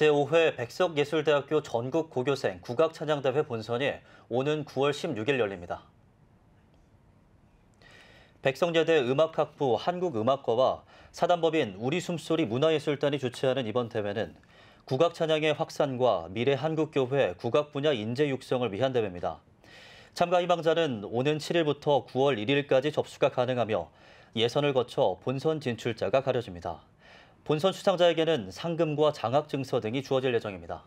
제5회 백석예술대학교 전국 고교생 국악찬양대회 본선이 오는 9월 16일 열립니다. 백성여대 음악학부 한국음악과와 사단법인 우리숨소리 문화예술단이 주최하는 이번 대회는 국악찬양의 확산과 미래 한국교회 국악 분야 인재 육성을 위한 대회입니다. 참가 희망자는 오는 7일부터 9월 1일까지 접수가 가능하며 예선을 거쳐 본선 진출자가 가려집니다. 본선 수상자에게는 상금과 장학 증서 등이 주어질 예정입니다.